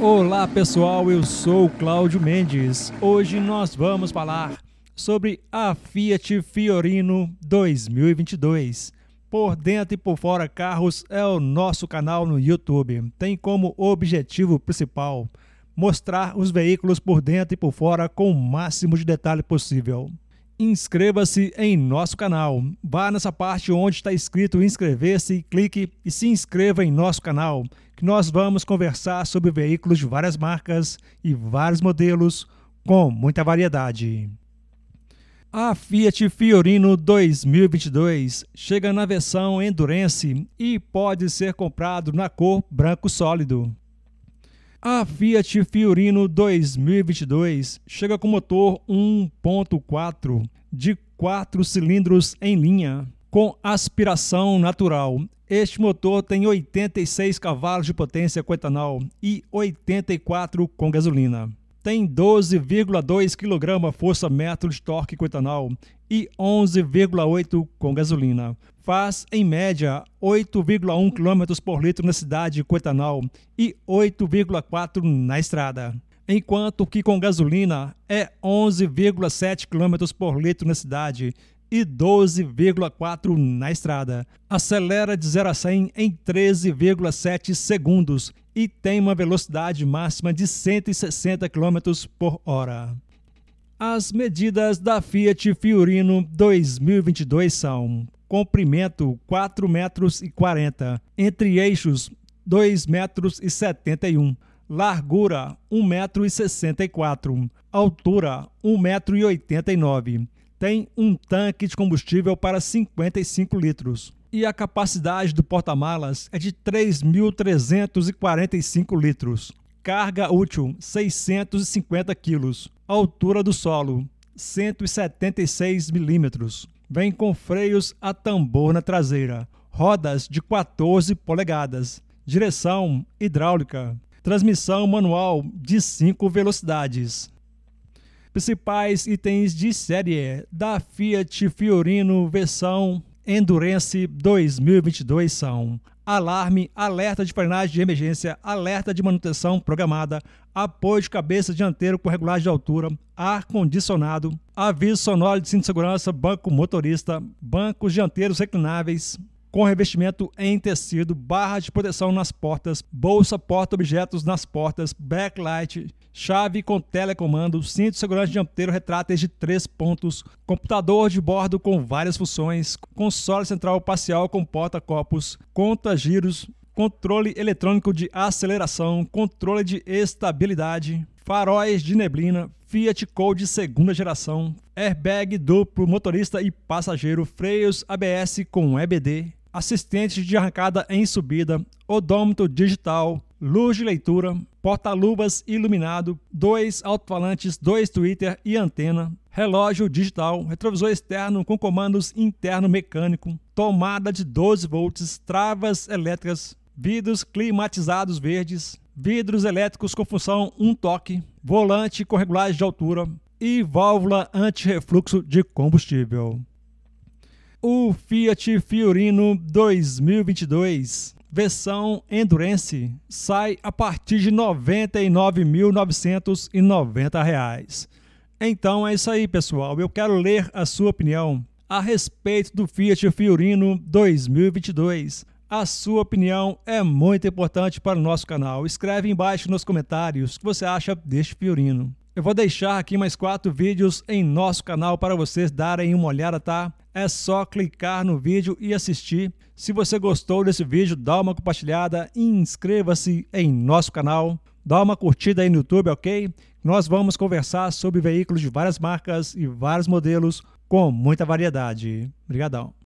Olá pessoal, eu sou Cláudio Mendes. Hoje nós vamos falar sobre a Fiat Fiorino 2022. Por dentro e por fora carros é o nosso canal no YouTube. Tem como objetivo principal mostrar os veículos por dentro e por fora com o máximo de detalhe possível inscreva-se em nosso canal. Vá nessa parte onde está escrito inscrever-se, clique e se inscreva em nosso canal, que nós vamos conversar sobre veículos de várias marcas e vários modelos com muita variedade. A Fiat Fiorino 2022 chega na versão Endurance e pode ser comprado na cor branco sólido. A Fiat Fiorino 2022 chega com motor 1.4 de quatro cilindros em linha, com aspiração natural. Este motor tem 86 cavalos de potência com etanol e 84 com gasolina tem 12,2 kg força metro de torque com etanol e 11,8 com gasolina. Faz, em média, 8,1 km por litro na cidade com etanol e 8,4 na estrada. Enquanto que com gasolina é 11,7 km por litro na cidade e 12,4 na estrada. Acelera de 0 a 100 em 13,7 segundos e tem uma velocidade máxima de 160 km por hora. As medidas da Fiat Fiorino 2022 são comprimento 4 metros e 40, entre eixos 2 metros e 71, largura 1 metro e 64, altura 1 metro e 89. Tem um tanque de combustível para 55 litros e a capacidade do porta-malas é de 3.345 litros. Carga útil 650 quilos. Altura do solo 176 milímetros. Vem com freios a tambor na traseira. Rodas de 14 polegadas. Direção hidráulica. Transmissão manual de 5 velocidades principais itens de série da Fiat Fiorino versão Endurance 2022 são alarme, alerta de frenagem de emergência, alerta de manutenção programada, apoio de cabeça dianteiro com regulagem de altura, ar-condicionado, aviso sonoro de cinto de segurança, banco motorista, bancos dianteiros reclináveis, com revestimento em tecido, barra de proteção nas portas, bolsa porta-objetos nas portas, backlight, chave com telecomando, cinto de segurança dianteiro retráteis de três pontos, computador de bordo com várias funções, console central parcial com porta-copos, conta-giros, controle eletrônico de aceleração, controle de estabilidade, faróis de neblina, Fiat Code segunda geração, airbag duplo motorista e passageiro, freios ABS com EBD, assistente de arrancada em subida, odômetro digital, luz de leitura, porta-luvas iluminado, dois alto-falantes, dois Twitter e antena, relógio digital, retrovisor externo com comandos interno mecânico, tomada de 12 volts, travas elétricas, vidros climatizados verdes, vidros elétricos com função um toque, volante com regulagem de altura e válvula anti-refluxo de combustível o Fiat Fiorino 2022, versão Endurance, sai a partir de R$ 99.990. Então é isso aí, pessoal. Eu quero ler a sua opinião a respeito do Fiat Fiorino 2022. A sua opinião é muito importante para o nosso canal. Escreve embaixo nos comentários o que você acha deste Fiorino. Eu vou deixar aqui mais quatro vídeos em nosso canal para vocês darem uma olhada, tá? É só clicar no vídeo e assistir. Se você gostou desse vídeo, dá uma compartilhada, inscreva-se em nosso canal, dá uma curtida aí no YouTube, ok? Nós vamos conversar sobre veículos de várias marcas e vários modelos com muita variedade. Obrigadão.